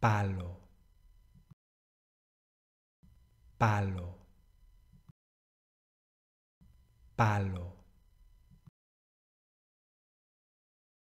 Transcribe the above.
palo, palo, palo.